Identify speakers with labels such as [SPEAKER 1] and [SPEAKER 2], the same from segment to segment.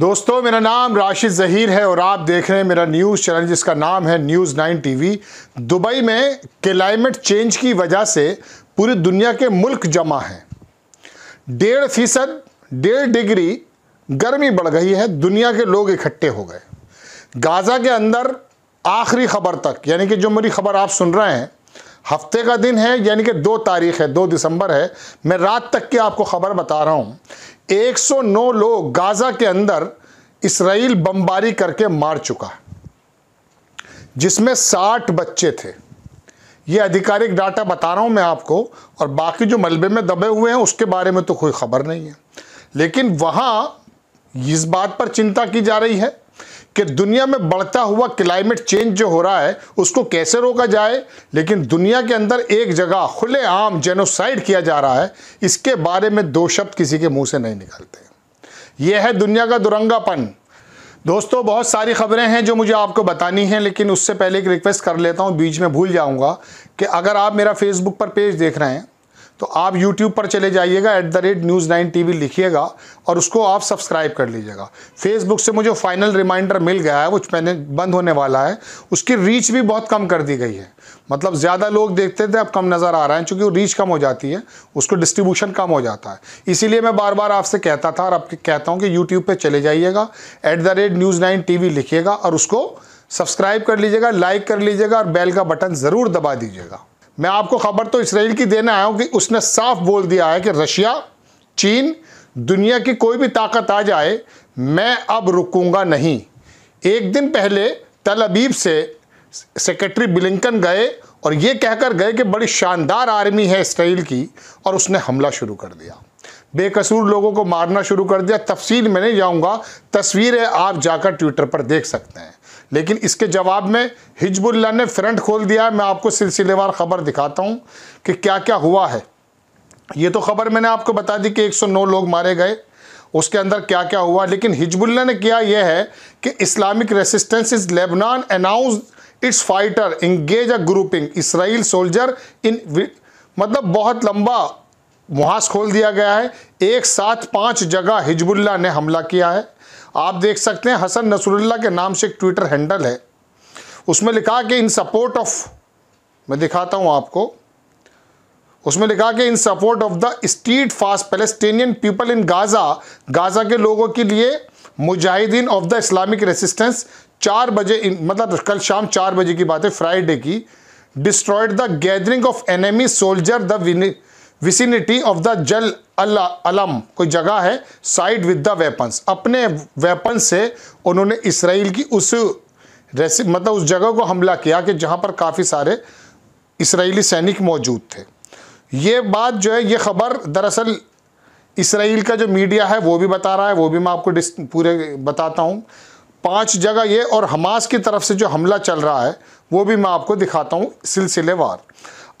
[SPEAKER 1] दोस्तों मेरा नाम राशिद ज़हीर है और आप देख रहे हैं मेरा न्यूज़ चैनल जिसका नाम है न्यूज़ नाइन टीवी दुबई में क्लाइमेट चेंज की वजह से पूरी दुनिया के मुल्क जमा हैं डेढ़ फीसद डेढ़ डिग्री गर्मी बढ़ गई है दुनिया के लोग इकट्ठे हो गए गाज़ा के अंदर आखिरी खबर तक यानी कि जो मेरी खबर आप सुन रहे हैं हफ्ते का दिन है यानी कि दो तारीख है दो दिसंबर है मैं रात तक की आपको खबर बता रहा हूँ 109 लोग गाजा के अंदर इसराइल बमबारी करके मार चुका जिसमें 60 बच्चे थे ये आधिकारिक डाटा बता रहा हूं मैं आपको और बाकी जो मलबे में दबे हुए हैं उसके बारे में तो कोई ख़बर नहीं है लेकिन वहां इस बात पर चिंता की जा रही है कि दुनिया में बढ़ता हुआ क्लाइमेट चेंज जो हो रहा है उसको कैसे रोका जाए लेकिन दुनिया के अंदर एक जगह खुलेआम जेनोसाइड किया जा रहा है इसके बारे में दो शब्द किसी के मुंह से नहीं निकलते यह है दुनिया का दुरंगापन दोस्तों बहुत सारी खबरें हैं जो मुझे आपको बतानी है लेकिन उससे पहले एक रिक्वेस्ट कर लेता हूँ बीच में भूल जाऊँगा कि अगर आप मेरा फेसबुक पर पेज देख रहे हैं तो आप यूट्यूब पर चले जाइएगा at the rate news nine T लिखिएगा और उसको आप सब्सक्राइब कर लीजिएगा फेसबुक से मुझे फाइनल रिमाइंडर मिल गया है वो मैंने बंद होने वाला है उसकी रीच भी बहुत कम कर दी गई है मतलब ज़्यादा लोग देखते थे अब कम नज़र आ रहे हैं क्योंकि वो रीच कम हो जाती है उसको डिस्ट्रीब्यूशन कम हो जाता है इसीलिए मैं बार बार आपसे कहता था और आपके कहता हूँ कि यूट्यूब पर चले जाइएगा at the rate news nine T लिखिएगा और उसको सब्सक्राइब कर लीजिएगा लाइक कर लीजिएगा और बेल का बटन ज़रूर दबा दीजिएगा मैं आपको खबर तो इसराइल की देने आया हूँ कि उसने साफ बोल दिया है कि रशिया चीन दुनिया की कोई भी ताकत आ जाए मैं अब रुकूंगा नहीं एक दिन पहले तल अबीब से सेक्रेटरी बिलिंकन गए और ये कहकर गए कि बड़ी शानदार आर्मी है इसराइल की और उसने हमला शुरू कर दिया बेकसूर लोगों को मारना शुरू कर दिया तफसील में नहीं जाऊँगा तस्वीरें आप जाकर ट्विटर पर देख सकते हैं लेकिन इसके जवाब में हिजबुल्ला ने फ्रंट खोल दिया है मैं आपको सिलसिलेवार ख़बर दिखाता हूँ कि क्या क्या हुआ है ये तो खबर मैंने आपको बता दी कि 109 लोग मारे गए उसके अंदर क्या क्या हुआ लेकिन हिजबुल्ला ने किया यह है कि Islamic resistance is Lebanon announce its fighter engage a grouping Israel soldier in मतलब बहुत लंबा मुहास खोल दिया गया है एक साथ पांच जगह हिजबुल्ला ने हमला किया है आप देख सकते हैं हसन नसरुल्ला के नाम से एक ट्विटर हैंडल है उसमें लिखा कि इन सपोर्ट ऑफ मैं दिखाता हूं आपको उसमें लिखा कि in support of the street fast Palestinian people in Gaza Gaza के लोगों के लिए मुजाहिदीन ऑफ द इस्लामिक रेसिस्टेंस चार बजे मतलब कल शाम चार बजे की बात है फ्राइडे की destroyed the gathering of enemy soldier the vicinity of the Jal Alam कोई जगह है साइड विद द वेपन्स अपने वेपन से उन्होंने इसराइल की उस रेसि मतलब उस जगह को हमला किया कि जहाँ पर काफ़ी सारे इसराइली सैनिक मौजूद थे ये बात जो है ये खबर दरअसल इसराइल का जो मीडिया है वो भी बता रहा है वो भी मैं आपको पूरे बताता हूँ पांच जगह ये और हमास की तरफ से जो हमला चल रहा है वो भी मैं आपको दिखाता हूँ सिलसिलेवार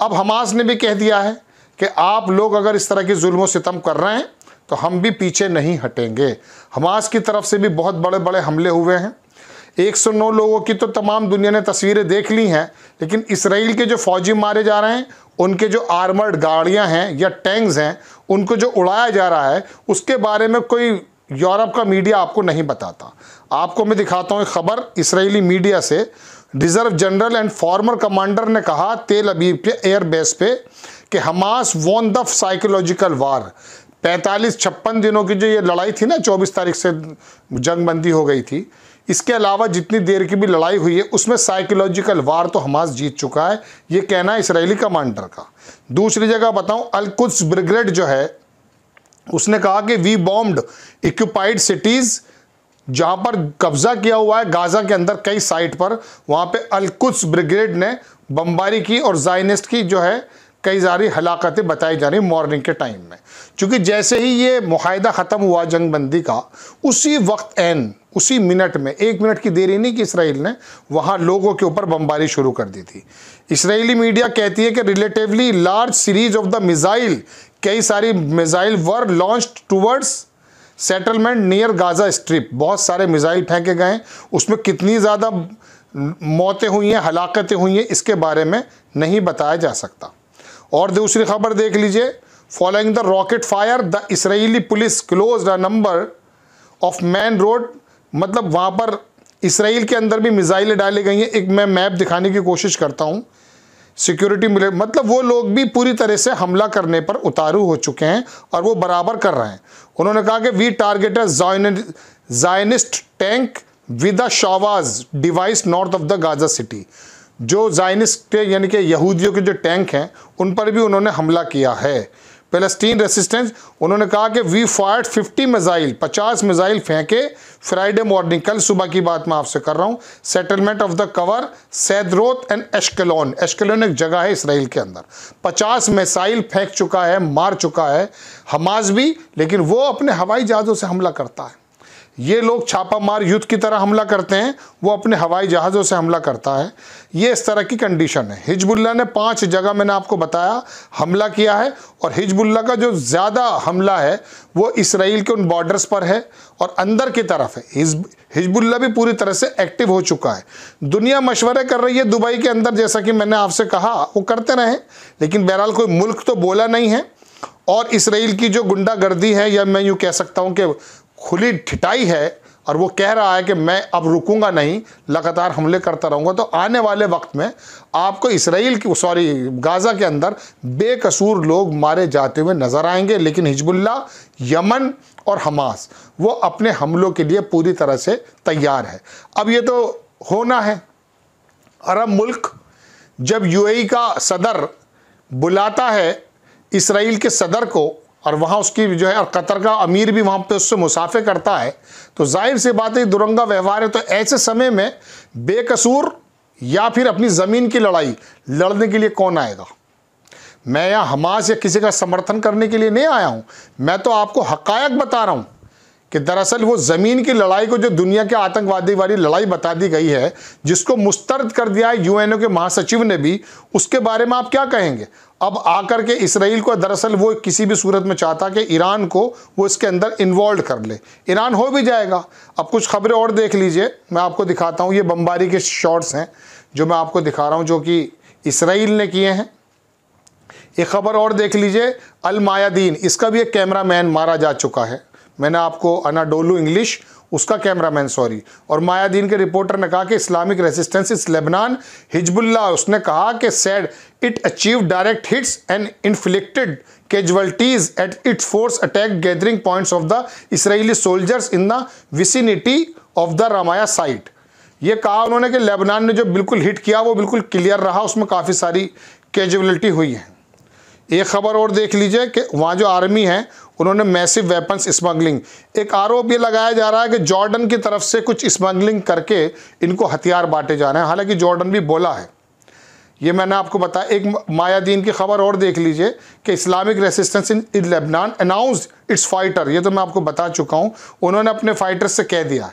[SPEAKER 1] अब हमास ने भी कह दिया है कि आप लोग अगर इस तरह की जुल्म सितम कर रहे हैं तो हम भी पीछे नहीं हटेंगे हमास की तरफ से भी बहुत बड़े बड़े हमले हुए हैं 109 लोगों की तो तमाम दुनिया ने तस्वीरें देख ली हैं लेकिन इसराइल के जो फौजी मारे जा रहे हैं उनके जो आर्मर्ड गाड़ियां हैं या टैंक्स हैं उनको जो उड़ाया जा रहा है उसके बारे में कोई यूरोप का मीडिया आपको नहीं बताता आपको मैं दिखाता हूँ एक खबर इसराइली मीडिया से reserve general and former commander ने कहा तेल अबीब के एयरबेस पे कि Hamas won the psychological war 45 छप्पन दिनों की जो ये लड़ाई थी ना 24 तारीख से जंग बंदी हो गई थी इसके अलावा जितनी देर की भी लड़ाई हुई है उसमें साइकोलॉजिकल वार तो हमास जीत चुका है ये कहना इसराइली कमांडर का दूसरी जगह बताऊं अलकुत्स ब्रिगेड जो है उसने कहा कि वी बॉम्ब्ड इक्यूपाइड सिटीज़ जहां पर कब्जा किया हुआ है गाजा के अंदर कई साइट पर वहां पे अलकुत्स ब्रिगेड ने बमबारी की और जाइनिस्ट की जो है कई सारी हलाकतें बताई जा रही मॉर्निंग के टाइम में क्योंकि जैसे ही ये माहिदा ख़त्म हुआ जंग बंदी का उसी वक्त एन उसी मिनट में एक मिनट की देरी नहीं कि इसराइल ने वहाँ लोगों के ऊपर बमबारी शुरू कर दी थी इसराइली मीडिया कहती है कि relatively large series of the missile कई सारी missile were launch towards settlement near Gaza strip बहुत सारे मिज़ाइल फेंके गए उसमें कितनी ज़्यादा मौतें हुई हैं हलाकतें हुई हैं इसके बारे में नहीं बताया जा सकता और दूसरी खबर देख लीजिए following the rocket fire the Israeli police close the number of main road मतलब वहाँ पर इसराइल के अंदर भी मिज़ाइलें डाली गई हैं एक मैं मैप दिखाने की कोशिश करता हूँ सिक्योरिटी मिले मतलब वो लोग भी पूरी तरह से हमला करने पर उतारू हो चुके हैं और वो बराबर कर रहे हैं उन्होंने कहा कि we target Zionist tank with the Shawaz device north of the Gaza city जो जाइनिस्ट के यानी कि यहूदियों के जो टैंक हैं उन पर भी उन्होंने हमला किया है फलस्तीन रेसिस्टेंस उन्होंने कहा कि वी फायर्ड 50 मिज़ाइल 50 मिज़ाइल फेंके फ्राइडे मॉर्निंग कल सुबह की बात मैं आपसे कर रहा हूँ settlement of the cover Sderot and Ashkelon Ashkelon एक जगह है इसराइल के अंदर 50 मिसाइल फेंक चुका है मार चुका है हमास भी लेकिन वो अपने हवाई जहाज़ों से हमला करता है ये लोग छापामार युद्ध की तरह हमला करते हैं वो अपने हवाई जहाज़ों से हमला करता है ये इस तरह की कंडीशन है हिजबुल्ला ने पांच जगह मैंने आपको बताया हमला किया है और हिजबुल्ला का जो ज़्यादा हमला है वो इसराइल के उन बॉर्डर्स पर है और अंदर की तरफ है हिजब हिजबुल्ला भी पूरी तरह से एक्टिव हो चुका है दुनिया मशवरे कर रही है दुबई के अंदर जैसा कि मैंने आपसे कहा वो करते रहें लेकिन बहरहाल कोई मुल्क तो बोला नहीं है और इसराइल की जो गुंडागर्दी है या मैं यूँ कह सकता हूँ कि खुली ठिटाई है और वो कह रहा है कि मैं अब रुकूंगा नहीं लगातार हमले करता रहूंगा तो आने वाले वक्त में आपको इसराइल की सॉरी गाज़ा के अंदर बेकसूर लोग मारे जाते हुए नज़र आएंगे लेकिन हिजबुल्ला यमन और हमास वो अपने हमलों के लिए पूरी तरह से तैयार है अब ये तो होना है अरब मुल्क जब यूएई का सदर बुलाता है इसराइल के सदर को और वहाँ उसकी जो है और कतर का अमीर भी वहाँ पे उससे मुसाफे करता है तो जाहिर सी बात है दुरंगा व्यवहार है तो ऐसे समय में बेकसूर या फिर अपनी ज़मीन की लड़ाई लड़ने के लिए कौन आएगा मैं यहाँ हमास या किसी का समर्थन करने के लिए नहीं आया हूँ मैं तो आपको हकायक बता रहा हूँ कि दरअसल वो ज़मीन की लड़ाई को जो दुनिया के आतंकवादी वाली लड़ाई बता दी गई है जिसको मुस्तरद कर दिया है यूएनओ के महासचिव ने भी उसके बारे में आप क्या कहेंगे अब आकर के इसराइल को दरअसल वो किसी भी सूरत में चाहता कि ईरान को वो इसके अंदर इन्वॉल्व कर ले ईरान हो भी जाएगा अब कुछ खबरें और देख लीजिए मैं आपको दिखाता हूँ ये बम्बारी के शॉट्स हैं जो मैं आपको दिखा रहा हूँ जो कि इसराइल ने किए हैं एक ख़बर और देख लीजिए अलमायादीन इसका भी एक कैमरा मैन मारा जा चुका है मैंने आपको अनाडोलू इंग्लिश उसका कैमरामैन सॉरी और मायादीन के रिपोर्टर ने कहा कि इस्लामिक रेजिस्टेंस इस लेबनान हिजबुल्ला उसने कहा कि said it achieve direct hits and inflicted casualties at its force attack gathering points of the Israeli soldiers in the vicinity of the Ramaya site ये कहा उन्होंने कि लेबनान ने जो बिल्कुल हिट किया वो बिल्कुल क्लियर रहा उसमें काफ़ी सारी कैजुअलिटी हुई है एक खबर और देख लीजिए कि वहाँ जो आर्मी है उन्होंने मैसिव वेपन्स स्मगलिंग एक आरोप ये लगाया जा रहा है कि जॉर्डन की तरफ से कुछ स्मगलिंग करके इनको हथियार बांटे जा रहे हैं हालांकि जॉर्डन भी बोला है ये मैंने आपको बताया एक मायादीन की खबर और देख लीजिए कि Islamic resistance in Lebanon announce its fighter ये तो मैं आपको बता चुका हूँ उन्होंने अपने फाइटर से कह दिया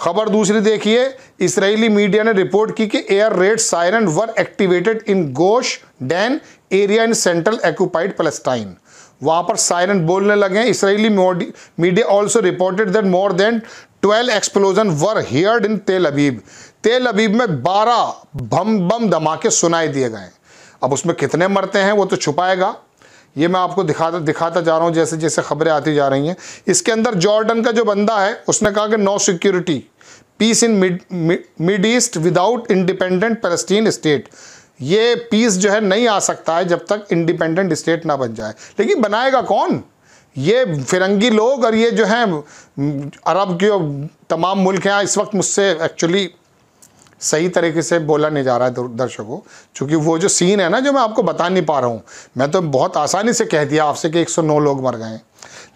[SPEAKER 1] खबर दूसरी देखिए इसराइली मीडिया ने रिपोर्ट की कि air raid siren were activated in Gush Dan area in central occupied Palestine वहाँ पर साइलेंट बोलने लगे Israeli media also reported that more than 12 explosion were heard in Tel Aviv तेल अबीब में 12 बम बम धमाके सुनाई दिए गए अब उसमें कितने मरते हैं वो तो छुपाएगा ये मैं आपको दिखाता दिखाता जा रहा हूँ जैसे जैसे खबरें आती जा रही हैं इसके अंदर जॉर्डन का जो बंदा है उसने कहा कि no security peace in mid east without independent Palestine state ये पीस जो है नहीं आ सकता है जब तक इंडिपेंडेंट स्टेट ना बन जाए लेकिन बनाएगा कौन ये फिरंगी लोग और ये जो हैं अरब के तमाम मुल्क हैं इस वक्त मुझसे एक्चुअली सही तरीके से बोला नहीं जा रहा है दर्शकों क्योंकि वो जो सीन है ना जो मैं आपको बता नहीं पा रहा हूँ मैं तो बहुत आसानी से कह दिया आपसे कि 109 लोग मर गए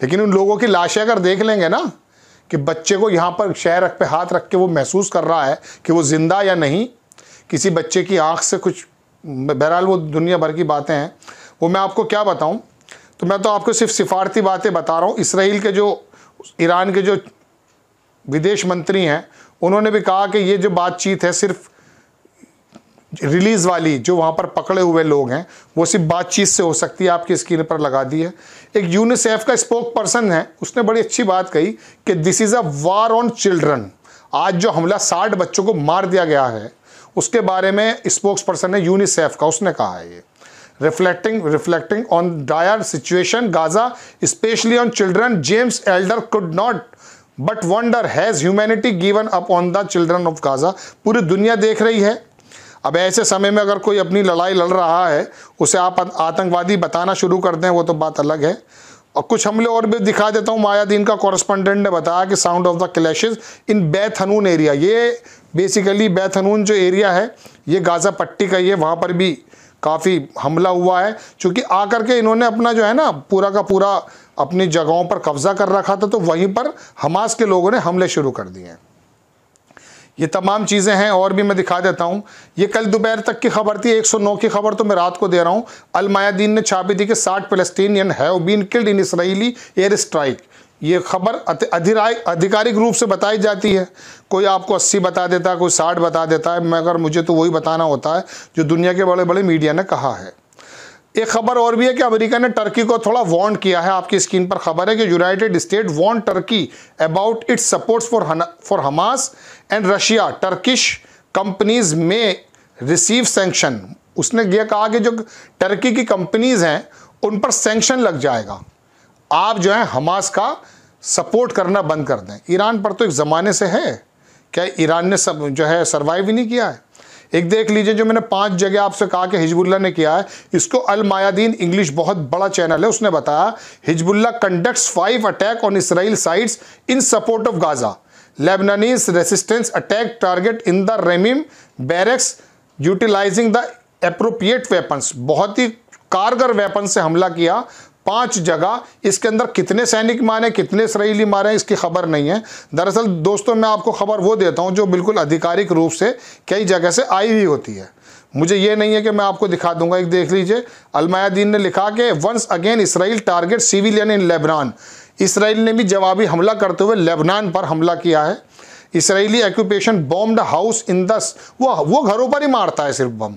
[SPEAKER 1] लेकिन उन लोगों की लाशें अगर देख लेंगे ना कि बच्चे को यहाँ पर शहर पे हाथ रख के वो महसूस कर रहा है कि वो ज़िंदा या नहीं किसी बच्चे की आँख से कुछ बहरहाल वो दुनिया भर की बातें हैं वो मैं आपको क्या बताऊं तो मैं तो आपको सिर्फ सिफारती बातें बता रहा हूं इसराइल के जो ईरान के जो विदेश मंत्री हैं उन्होंने भी कहा कि ये जो बातचीत है सिर्फ रिलीज़ वाली जो वहाँ पर पकड़े हुए लोग हैं वो सिर्फ बातचीत से हो सकती है आपकी स्क्रीन पर लगा दी है एक यूनिसेफ का स्पोक पर्सन है उसने बड़ी अच्छी बात कही कि this is a war on children आज जो हमला साठ बच्चों को मार दिया गया है उसके बारे में स्पोक्स पर्सन है यूनिसेफ का उसने कहा है ये reflecting reflecting on dire situation Gaza specially on children James Elder could not but wonder has humanity given up on the children of Gaza पूरी दुनिया देख रही है अब ऐसे समय में अगर कोई अपनी लड़ाई लड़ रहा है उसे आप आतंकवादी बताना शुरू कर दें वो तो बात अलग है और कुछ हमले और भी दिखा देता हूँ मायादीन का कॉरस्पॉन्डेंट ने बताया कि sound of the clashes in Beit Hanoun area ये बेसिकली बैथनून जो एरिया है ये गाज़ा पट्टी का ही है वहाँ पर भी काफ़ी हमला हुआ है क्योंकि आकर के इन्होंने अपना जो है ना पूरा का पूरा अपनी जगहों पर कब्ज़ा कर रखा था तो वहीं पर हमास के लोगों ने हमले शुरू कर दिए हैं ये तमाम चीज़ें हैं और भी मैं दिखा देता हूँ ये कल दोपहर तक की खबर थी 109 की खबर तो मैं रात को दे रहा हूँ अलमायादीन ने छापी थी कि 60 Palestinian have been killed in Israeli air strike ये खबर आधिकारिक रूप से बताई जाती है कोई आपको अस्सी बता देता है कोई साठ बता देता है मगर मुझे तो वही बताना होता है जो दुनिया के बड़े बड़े मीडिया ने कहा है एक खबर और भी है कि अमेरिका ने टर्की को थोड़ा वॉन्ट किया है आपकी स्क्रीन पर खबर है कि United State warned Turkey about its supports for for Hamas and Russia Turkish companies में रिसीव सेंक्शन उसने यह कहा कि जो टर्की की कंपनीज हैं उन पर सेंक्शन लग जाएगा आप जो है हमास का सपोर्ट करना बंद कर दें ईरान पर तो एक ज़माने से है क्या ईरान ने सब जो है सर्वाइव ही नहीं किया है एक देख लीजिए जो मैंने पांच जगह आपसे कहा कि हिजबुल्ला ने किया है इसको अल मायादीन इंग्लिश बहुत बड़ा चैनल है उसने बताया Hezbollah conducts five attack on Israel sites in support of Gaza Lebanese resistance attack target in the Ramim barracks utilizing the appropriate weapons बहुत ही कारगर वेपन से हमला किया पांच जगह इसके अंदर कितने सैनिक मारे कितने इसराइली मारे इसकी खबर नहीं है दरअसल दोस्तों मैं आपको खबर वो देता हूँ जो बिल्कुल आधिकारिक रूप से कई जगह से आई हुई होती है मुझे ये नहीं है कि मैं आपको दिखा दूंगा एक देख लीजिए अलमायादीन ने लिखा कि once again Israel target civilian in Lebanon Israel ने भी जवाबी हमला करते हुए लेबनान पर हमला किया है Israeli occupation bomb house in दस वो वो घरों पर ही मारता है सिर्फ बम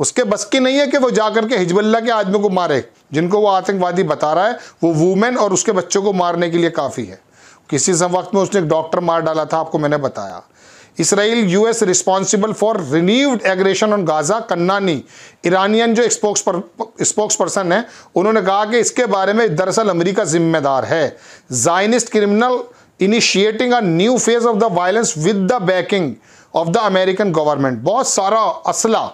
[SPEAKER 1] उसके बस की नहीं है कि वो जाकर के हिजबुल्ला के आदमी को मारे जिनको वो आतंकवादी बता रहा है वो वूमेन और उसके बच्चों को मारने के लिए काफ़ी है किसी वक्त में उसने एक डॉक्टर मार डाला था आपको मैंने बताया Israel is responsible for renewed aggression on Gaza Kanaani Iranian जो स्पोक्स पर, स्पोक्स पर्सन है उन्होंने कहा कि इसके बारे में दरअसल अमरीका जिम्मेदार है Zionist criminal initiating a new phase of the violence with the backing of the American government बहुत सारा असला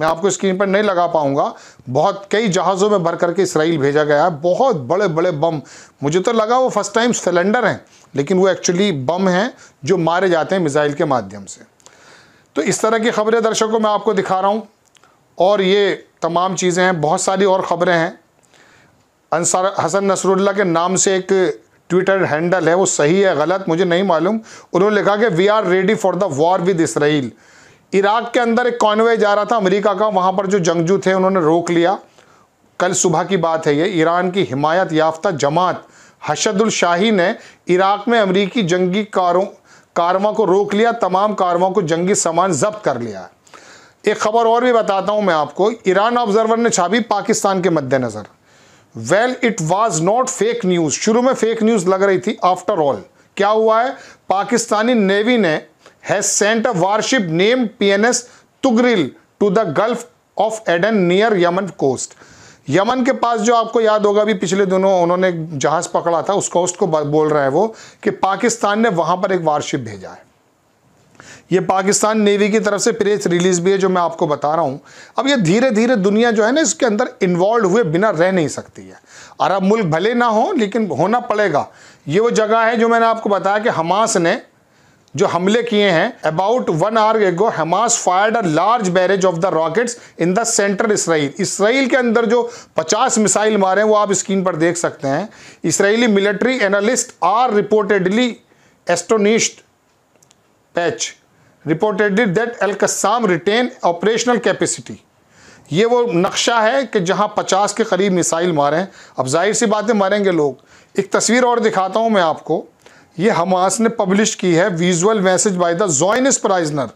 [SPEAKER 1] मैं आपको स्क्रीन पर नहीं लगा पाऊंगा बहुत कई जहाज़ों में भर करके इसराइल भेजा गया है बहुत बड़े बड़े बम मुझे तो लगा वो फर्स्ट टाइम सिलेंडर हैं लेकिन वो एक्चुअली बम हैं जो मारे जाते हैं मिज़ाइल के माध्यम से तो इस तरह की खबरें दर्शकों मैं आपको दिखा रहा हूँ और ये तमाम चीज़ें हैं बहुत सारी और ख़बरें हैं अंसार हसन नसरुल्ला के नाम से एक ट्विटर हैंडल है वो सही है गलत मुझे नहीं मालूम उन्होंने लिखा कि we are ready for the war with Israel Iraq के अंदर एक कॉन्वे जा रहा था अमेरिका का वहां पर जो जंगजू थे उन्होंने रोक लिया कल सुबह की बात है ये ईरान की हिमायत याफ्ता जमात हशदुल शाही ने इराक में अमरीकी जंगी कारों कारवा को रोक लिया तमाम कारवा को जंगी सामान जब्त कर लिया एक खबर और भी बताता हूं मैं आपको ईरान ऑब्जर्वर ने छापी पाकिस्तान के मद्देनज़र well it was not fake news शुरू में फेक न्यूज़ लग रही थी आफ्टर ऑल क्या हुआ है पाकिस्तानी नेवी ने has sent a warship name P N S Tughril to the Gulf of Aden near Yemen के पास जो आपको याद होगा अभी पिछले दिनों उन्होंने जहाज पकड़ा था उस कोस्ट को बोल रहा है वो कि पाकिस्तान ने वहां पर एक वारशिप भेजा है ये पाकिस्तान नेवी की तरफ से प्रेस रिलीज भी है जो मैं आपको बता रहा हूं अब ये धीरे धीरे दुनिया जो है ना इसके अंदर इन्वॉल्व हुए बिना रह नहीं सकती है अरब मुल्क भले ना हो लेकिन होना पड़ेगा ये वो जगह है जो मैंने आपको बताया कि हमास ने जो हमले किए हैं about one hour ago Hamas fired a large barrage of the rockets in the center Israel Israel के अंदर जो 50 मिसाइल मारे हैं वो आप स्क्रीन पर देख सकते हैं Israeli military analyst are reportedly astonished पैच reportedly that Al Qassam retain operational capacity ये वो नक्शा है कि जहाँ पचास के करीब मिसाइल मारे हैं अब जाहिर सी बातें मारेंगे लोग एक तस्वीर और दिखाता हूँ मैं आपको ये हमास ने पब्लिश की है visual message by the Zionist prisoner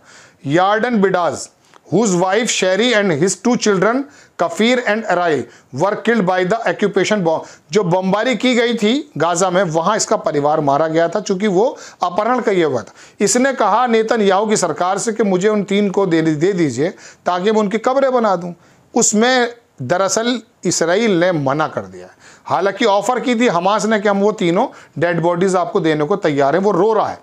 [SPEAKER 1] Yarden and Bibas whose wife Shiri and his two children Kfir and Ariel were killed by the occupation bomb जो बमबारी की गई थी गाजा में वहां इसका परिवार मारा गया था चूंकि वो अपहरण का ये हुआ था इसने कहा नेतन याहू की सरकार से कि मुझे उन तीन को दे दे दीजिए ताकि मैं उनकी कब्रें बना दूं उसमें दरअसल इसराइल ने मना कर दिया है हालांकि ऑफर की थी हमास ने कि हम वो तीनों डेड बॉडीज़ आपको देने को तैयार हैं वो रो रहा है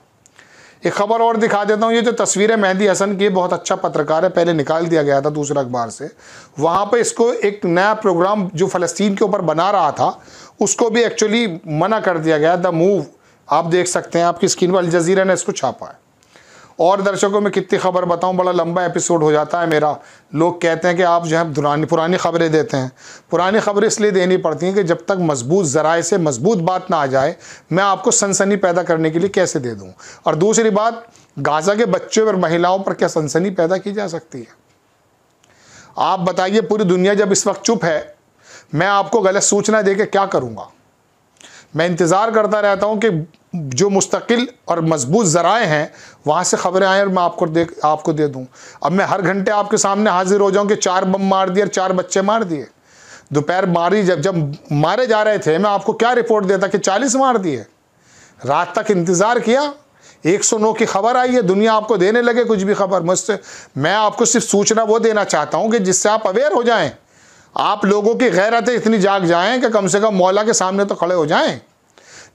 [SPEAKER 1] एक खबर और दिखा देता हूँ ये जो तस्वीर है हसन की बहुत अच्छा पत्रकार है पहले निकाल दिया गया था दूसरा अखबार से वहाँ पर इसको एक नया प्रोग्राम जो फ़लस्तीन के ऊपर बना रहा था उसको भी एक्चुअली मना कर दिया गया द मूव आप देख सकते हैं आपकी स्क्रीन पर अलज़ीरा ने इसको छापा है और दर्शकों में कितनी खबर बताऊं बड़ा लंबा एपिसोड हो जाता है मेरा लोग कहते हैं कि आप जो है पुरानी पुरानी खबरें देते हैं पुरानी खबरें इसलिए देनी पड़ती हैं कि जब तक मजबूत ज़राए से मजबूत बात ना आ जाए मैं आपको सनसनी पैदा करने के लिए कैसे दे दूँ और दूसरी बात गाज़ा के बच्चों और महिलाओं पर क्या सनसनी पैदा की जा सकती है आप बताइए पूरी दुनिया जब इस वक्त चुप है मैं आपको गलत सूचना दे के क्या करूँगा मैं इंतज़ार करता रहता हूँ कि जो मुस्तकिल और मजबूत ज़राए हैं वहाँ से ख़बरें आएँ और मैं आपको दे आपको दे दूँ अब मैं हर घंटे आपके सामने हाजिर हो जाऊँ कि चार बम मार दिए और चार बच्चे मार दिए दोपहर मारी जब जब मारे जा रहे थे मैं आपको क्या रिपोर्ट देता कि चालीस मार दिए रात तक इंतज़ार किया 109 की खबर आई है दुनिया आपको देने लगे कुछ भी खबर मुझसे मैं आपको सिर्फ सूचना वो देना चाहता हूँ कि जिससे आप अवेयर हो जाएँ आप लोगों की गैरतें इतनी जाग जाएं कि कम से कम मौला के सामने तो खड़े हो जाएं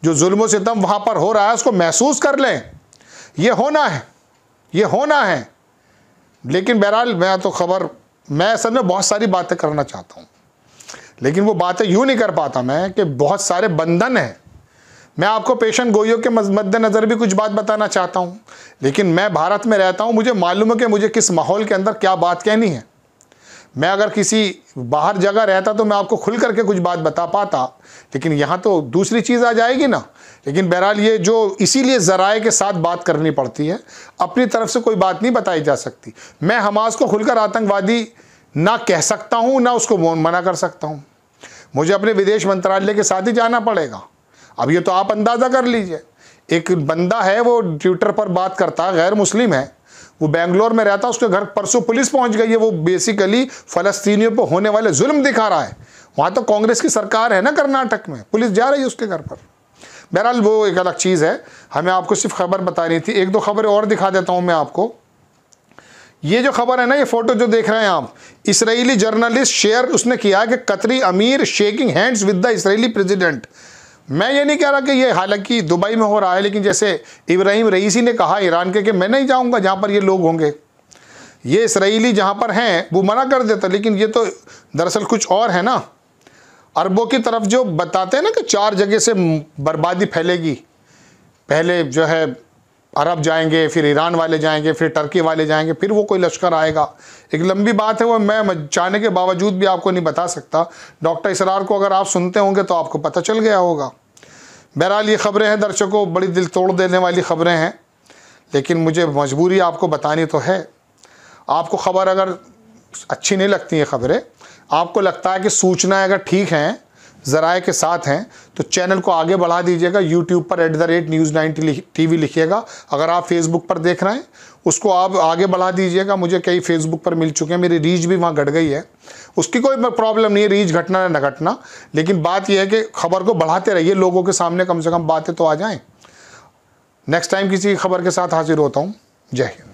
[SPEAKER 1] जो जुल्म सितम वहाँ पर हो रहा है उसको महसूस कर लें ये होना है ये होना है लेकिन बहरहाल मैं तो खबर मैं असल में बहुत सारी बातें करना चाहता हूँ लेकिन वो बातें यूँ नहीं कर पाता मैं कि बहुत सारे बंधन हैं मैं आपको पेशन गोइयों के मद्देनज़र भी कुछ बात बताना चाहता हूँ लेकिन मैं भारत में रहता हूँ मुझे मालूम है कि मुझे किस माहौल के अंदर क्या बात कहनी है मैं अगर किसी बाहर जगह रहता तो मैं आपको खुल करके कुछ बात बता पाता लेकिन यहाँ तो दूसरी चीज़ आ जाएगी ना लेकिन बहरहाल ये जो इसीलिए ज़राए के साथ बात करनी पड़ती है अपनी तरफ से कोई बात नहीं बताई जा सकती मैं हमास को खुलकर आतंकवादी ना कह सकता हूँ ना उसको मना कर सकता हूँ मुझे अपने विदेश मंत्रालय के साथ ही जाना पड़ेगा अब ये तो आप अंदाज़ा कर लीजिए एक बंदा है वो ट्विटर पर बात करता है गैर मुस्लिम है वो बेंगलोर में रहता है उसके घर परसों पुलिस पहुंच गई है वो बेसिकली फलस्तीनियों पर होने वाले जुल्म दिखा रहा है वहाँ तो कांग्रेस की सरकार है ना कर्नाटक में पुलिस जा रही है उसके घर पर बहरहाल वो एक अलग चीज़ है हमें आपको सिर्फ खबर बता रही थी एक दो खबरें और दिखा देता हूँ मैं आपको ये जो खबर है ना ये फोटो जो देख रहे हैं आप इसराइली जर्नलिस्ट शेयर उसने किया कि कतरी अमीर shaking hands with the Israeli president मैं ये नहीं कह रहा कि ये हालांकि दुबई में हो रहा है लेकिन जैसे इब्राहिम रईसी ने कहा ईरान के कि मैं नहीं जाऊँगा जहाँ पर ये लोग होंगे ये इसराइली जहाँ पर हैं वो मना कर देता लेकिन ये तो दरअसल कुछ और है ना अरबों की तरफ जो बताते हैं ना कि चार जगह से बर्बादी फैलेगी पहले जो है अरब जाएंगे फिर ईरान वाले जाएंगे फिर टर्की वाले जाएंगे फिर वो कोई लश्कर आएगा एक लंबी बात है वो मैं चाहने के बावजूद भी आपको नहीं बता सकता डॉक्टर इसरार को अगर आप सुनते होंगे तो आपको पता चल गया होगा बहरहाल ये खबरें हैं दर्शकों बड़ी दिल तोड़ देने वाली खबरें हैं लेकिन मुझे मजबूरी आपको बतानी तो है आपको खबर अगर अच्छी नहीं लगती ये खबरें आपको लगता है कि सूचनाएँ अगर ठीक हैं ज़राए के साथ हैं तो चैनल को आगे बढ़ा दीजिएगा यूट्यूब पर at the rate news nine T V लिखिएगा अगर आप फेसबुक पर देख रहे हैं उसको आप आगे बढ़ा दीजिएगा मुझे कई फेसबुक पर मिल चुके हैं मेरी रीच भी वहाँ घट गई है उसकी कोई प्रॉब्लम नहीं है रीच घटना या न घटना लेकिन बात यह है कि खबर को बढ़ाते रहिए लोगों के सामने कम से कम बातें तो आ जाएँ नेक्स्ट टाइम किसी खबर के साथ हाजिर होता हूँ जय हिंद